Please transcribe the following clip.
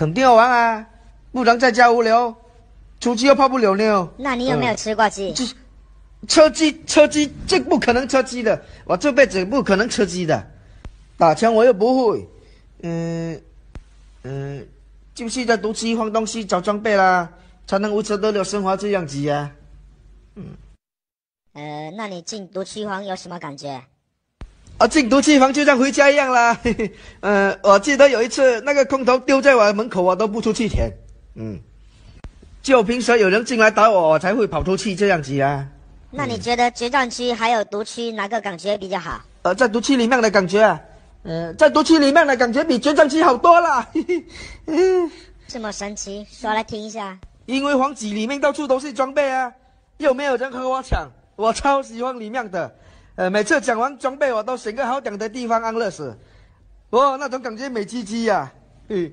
肯定要玩啊，不然在家无聊，出去又泡不了妞。那你有没有吃挂机？吃，鸡，吃鸡，这不可能吃鸡的，我这辈子不可能吃鸡的。打枪我又不会，嗯，嗯，就是在毒区荒东西找装备啦，才能维持得了生活这样子呀。嗯，呃，那你进毒区荒有什么感觉？啊，进毒气房就像回家一样啦。呃，我记得有一次那个空投丢在我门口，我都不出去舔。嗯，就平时有人进来打我，我才会跑出去这样子啊。那你觉得决战区还有毒区哪个感觉比较好？呃，在毒气里面的感觉，啊，呃，在毒气里面的感觉比决战区好多了。嗯，这么神奇，说来听一下。因为房子里面到处都是装备啊，又没有人和我抢，我超喜欢里面的。呃，每次讲完装备，我都选个好点的地方安乐死，哇，那种感觉美滋滋呀，嗯。